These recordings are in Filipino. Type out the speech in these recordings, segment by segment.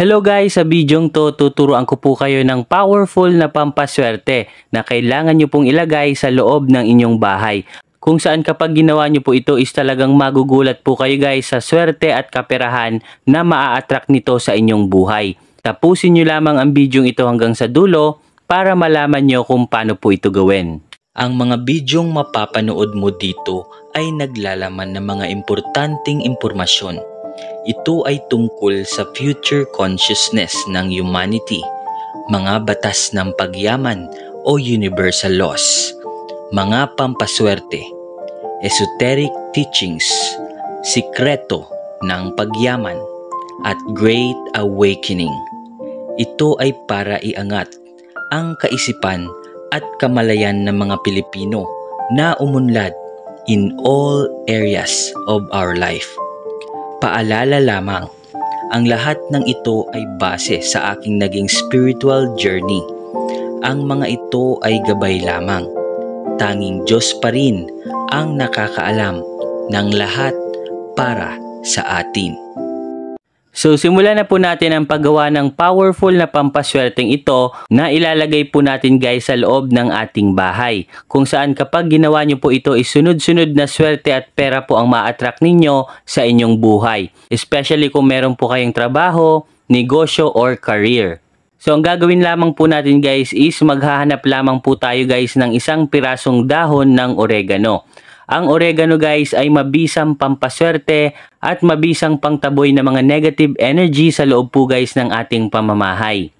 Hello guys, sa bidyong to tuturuan ko po kayo ng powerful na pampaswerte na kailangan nyo pong ilagay sa loob ng inyong bahay. Kung saan kapag ginawa nyo po ito is talagang magugulat po kayo guys sa swerte at kaperahan na maa-attract nito sa inyong buhay. Tapusin nyo lamang ang bidyong ito hanggang sa dulo para malaman nyo kung paano po ito gawin. Ang mga bidyong mapapanood mo dito ay naglalaman ng mga importanteng impormasyon ito ay tungkol sa future consciousness ng humanity, mga batas ng pagyaman o universal laws, mga pampaswerte, esoteric teachings, sikreto ng pagyaman, at great awakening. Ito ay para iangat ang kaisipan at kamalayan ng mga Pilipino na umunlad in all areas of our life Paalala lamang, ang lahat ng ito ay base sa aking naging spiritual journey. Ang mga ito ay gabay lamang. Tanging Diyos pa rin ang nakakaalam ng lahat para sa atin. So simulan na po natin ang paggawa ng powerful na pampaswerteng ito na ilalagay po natin guys sa loob ng ating bahay. Kung saan kapag ginawa nyo po ito isunod-sunod na swerte at pera po ang ma-attract ninyo sa inyong buhay. Especially kung meron po kayong trabaho, negosyo or career. So ang gagawin lamang po natin guys is maghahanap lamang po tayo guys ng isang pirasong dahon ng oregano. Ang oregano guys ay mabisang pampaswerte at mabisang pangtaboy ng mga negative energy sa loob po guys ng ating pamamahay.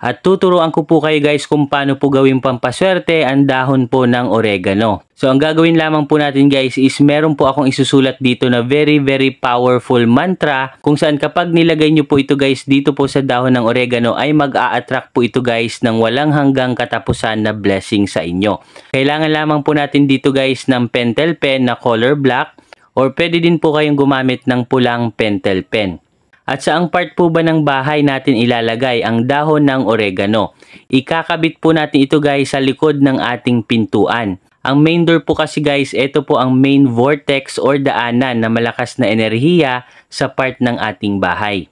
At tuturuan ko po kayo guys kung paano po gawin pampaswerte ang dahon po ng oregano. So ang gagawin lamang po natin guys is meron po akong isusulat dito na very very powerful mantra kung saan kapag nilagay nyo po ito guys dito po sa dahon ng oregano ay mag-a-attract po ito guys ng walang hanggang katapusan na blessing sa inyo. Kailangan lamang po natin dito guys ng pentel pen na color black or pwede din po kayong gumamit ng pulang pentel pen. At sa ang part po ba ng bahay natin ilalagay ang dahon ng oregano? Ikakabit po natin ito guys sa likod ng ating pintuan. Ang main door po kasi guys, ito po ang main vortex or daanan na malakas na enerhiya sa part ng ating bahay.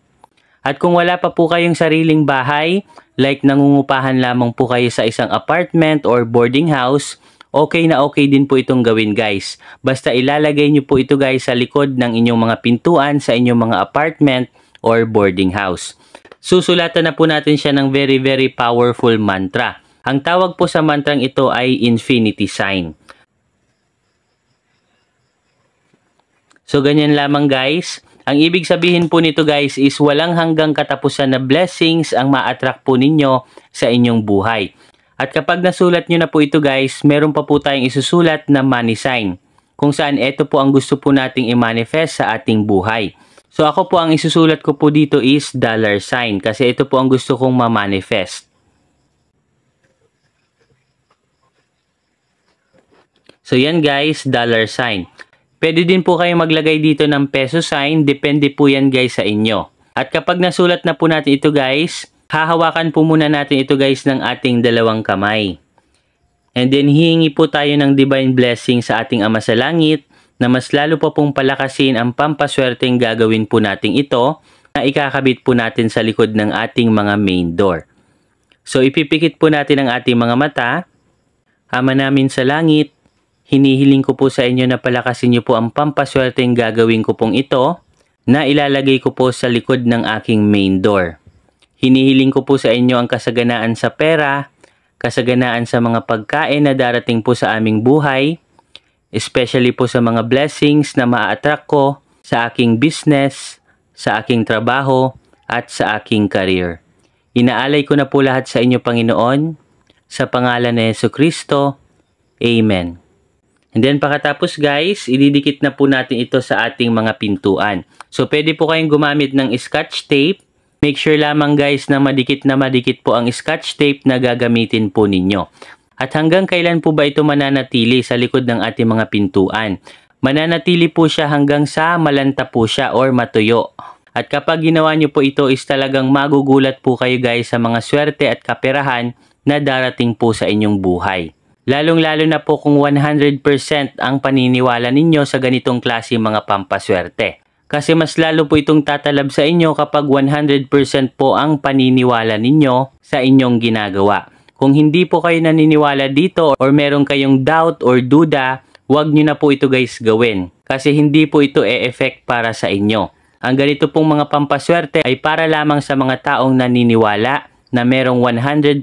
At kung wala pa po kayong sariling bahay, like nangungupahan lamang po kayo sa isang apartment or boarding house, okay na okay din po itong gawin guys. Basta ilalagay nyo po ito guys sa likod ng inyong mga pintuan, sa inyong mga apartment, or boarding house. Susulatan na po natin siya ng very very powerful mantra. Ang tawag po sa mantrang ito ay infinity sign. So ganyan lamang guys. Ang ibig sabihin po nito guys is walang hanggang katapusan na blessings ang ma-attract po ninyo sa inyong buhay. At kapag nasulat nyo na po ito guys, meron pa po tayong isusulat na money sign. Kung saan ito po ang gusto po nating i-manifest sa ating buhay. So ako po ang isusulat ko po dito is dollar sign kasi ito po ang gusto kong ma-manifest. So yan guys, dollar sign. Pwede din po kayo maglagay dito ng peso sign, depende po yan guys sa inyo. At kapag nasulat na po natin ito guys, hahawakan po muna natin ito guys ng ating dalawang kamay. And then hihingi po tayo ng divine blessing sa ating Ama sa Langit na mas lalo pa pong palakasin ang pampaswerteng gagawin po natin ito na ikakabit po natin sa likod ng ating mga main door. So ipipikit po natin ang ating mga mata. Ama namin sa langit, hinihiling ko po sa inyo na palakasin niyo po ang pampaswerteng gagawin ko pong ito na ilalagay ko po sa likod ng aking main door. Hinihiling ko po sa inyo ang kasaganaan sa pera, kasaganaan sa mga pagkain na darating po sa aming buhay, Especially po sa mga blessings na maa-attract ko sa aking business, sa aking trabaho, at sa aking career. Inaalay ko na po lahat sa inyo, Panginoon, sa pangalan ni Yeso Kristo. Amen. And then pakatapos guys, ididikit na po natin ito sa ating mga pintuan. So pwede po kayong gumamit ng scotch tape. Make sure lamang guys na madikit na madikit po ang scotch tape na gagamitin po ninyo. At hanggang kailan po ba ito mananatili sa likod ng ating mga pintuan? Mananatili po siya hanggang sa malanta po siya or matuyo. At kapag ginawa niyo po ito is talagang magugulat po kayo guys sa mga swerte at kaperahan na darating po sa inyong buhay. Lalong-lalo na po kung 100% ang paniniwala ninyo sa ganitong klase mga pampaswerte. Kasi mas lalo po itong tatalab sa inyo kapag 100% po ang paniniwala ninyo sa inyong ginagawa. Kung hindi po kayo naniniwala dito or meron kayong doubt or duda, huwag nyo na po ito guys gawin kasi hindi po ito e-effect para sa inyo. Ang ganito pong mga pampaswerte ay para lamang sa mga taong naniniwala na merong 100%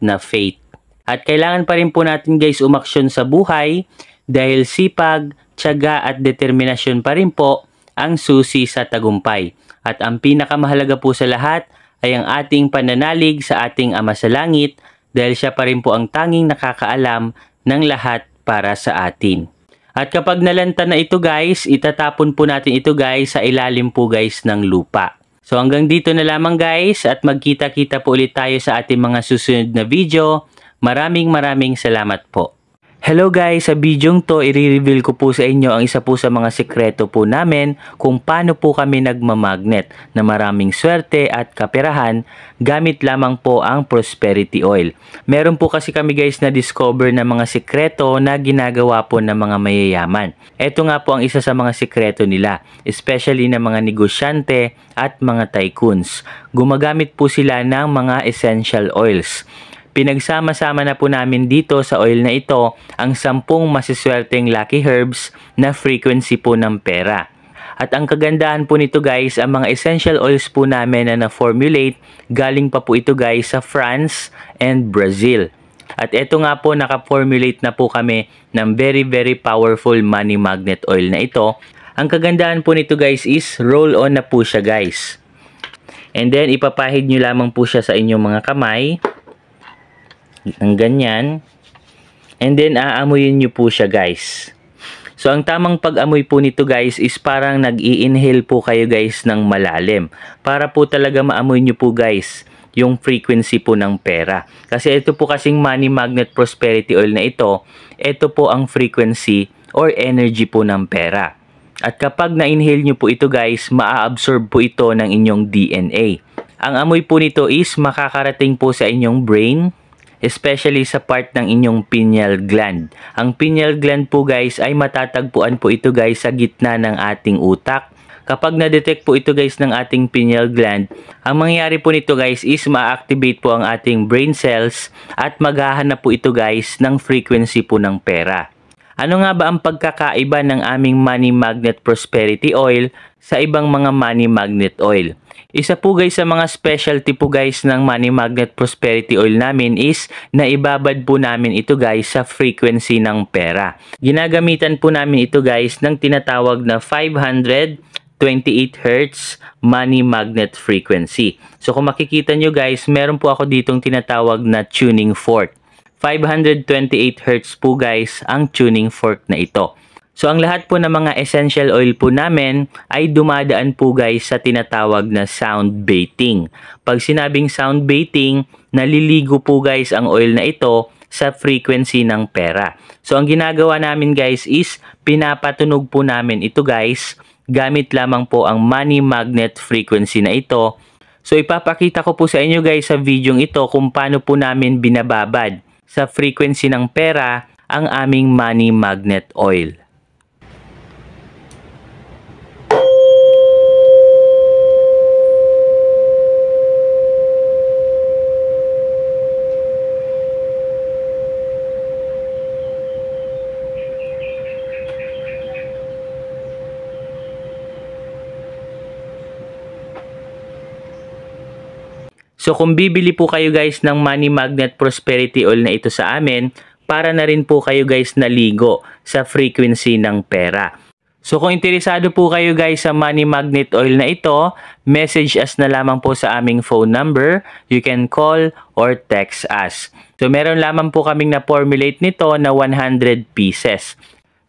na faith. At kailangan pa rin po natin guys umaksyon sa buhay dahil sipag, tiyaga at determinasyon pa rin po ang susi sa tagumpay. At ang pinakamahalaga po sa lahat ay ang ating pananalig sa ating Ama sa Langit dahil siya pa rin po ang tanging nakakaalam ng lahat para sa atin. At kapag nalanta na ito guys, itatapon po natin ito guys sa ilalim po guys ng lupa. So hanggang dito na lamang guys at magkita-kita po ulit tayo sa ating mga susunod na video. Maraming maraming salamat po. Hello guys, sa bidyong to i-reveal ko po sa inyo ang isa po sa mga sekreto po namin kung paano po kami nagmamagnet na maraming swerte at kaperahan gamit lamang po ang prosperity oil. Meron po kasi kami guys na discover na mga sekreto na ginagawa po ng mga mayayaman. Ito nga po ang isa sa mga sekreto nila, especially ng mga negosyante at mga tycoons. Gumagamit po sila ng mga essential oils. Pinagsama-sama na po namin dito sa oil na ito ang 10 masiswerteng lucky herbs na frequency po ng pera. At ang kagandahan po nito guys, ang mga essential oils po namin na na-formulate, galing pa po ito guys sa France and Brazil. At eto nga po, naka-formulate na po kami ng very very powerful money magnet oil na ito. Ang kagandahan po nito guys is roll on na po siya guys. And then ipapahid nyo lamang po siya sa inyong mga kamay ng ganyan. And then, aamuyin nyo po siya guys. So, ang tamang pag-amoy po nito guys is parang nag-i-inhale po kayo guys ng malalim. Para po talaga maamoy nyo po guys yung frequency po ng pera. Kasi ito po kasing money magnet prosperity oil na ito, ito po ang frequency or energy po ng pera. At kapag na-inhale nyo po ito guys, maa-absorb po ito ng inyong DNA. Ang amoy po nito is makakarating po sa inyong brain, especially sa part ng inyong pineal gland. Ang pineal gland po guys ay matatagpuan po ito guys sa gitna ng ating utak. Kapag na-detect po ito guys ng ating pineal gland, ang mangyayari po nito guys is ma-activate po ang ating brain cells at maghahanap po ito guys ng frequency po ng pera. Ano nga ba ang pagkakaiba ng aming money magnet prosperity oil sa ibang mga money magnet oil. Isa po guys sa mga specialty po guys ng Money Magnet Prosperity Oil namin is na ibabad po namin ito guys sa frequency ng pera. Ginagamitan po namin ito guys ng tinatawag na 528 Hz money magnet frequency. So kung makikita nyo guys, meron po ako ditong tinatawag na tuning fork. 528 Hz po guys ang tuning fork na ito. So ang lahat po ng mga essential oil po namin ay dumadaan po guys sa tinatawag na sound baiting. Pag sinabing sound baiting, naliligo po guys ang oil na ito sa frequency ng pera. So ang ginagawa namin guys is pinapatunog po namin ito guys gamit lamang po ang money magnet frequency na ito. So ipapakita ko po sa inyo guys sa video ito kung paano po namin binababad sa frequency ng pera ang aming money magnet oil. So kung bibili po kayo guys ng Money Magnet Prosperity Oil na ito sa amin, para na rin po kayo guys naligo sa frequency ng pera. So kung interesado po kayo guys sa Money Magnet Oil na ito, message us na lamang po sa aming phone number. You can call or text us. So meron lamang po kaming na-formulate nito na 100 pieces.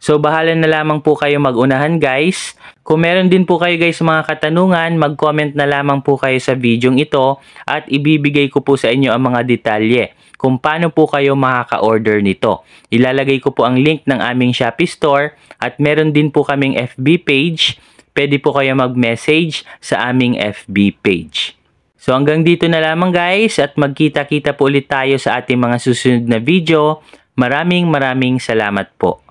So bahala na lamang po kayo magunahan guys. Kung meron din po kayo guys mga katanungan, mag-comment na lamang po kayo sa videong ito at ibibigay ko po sa inyo ang mga detalye kung paano po kayo makaka-order nito. Ilalagay ko po ang link ng aming Shopee store at meron din po kaming FB page. Pwede po kayo mag-message sa aming FB page. So hanggang dito na lamang guys at magkita-kita po ulit tayo sa ating mga susunod na video. Maraming maraming salamat po.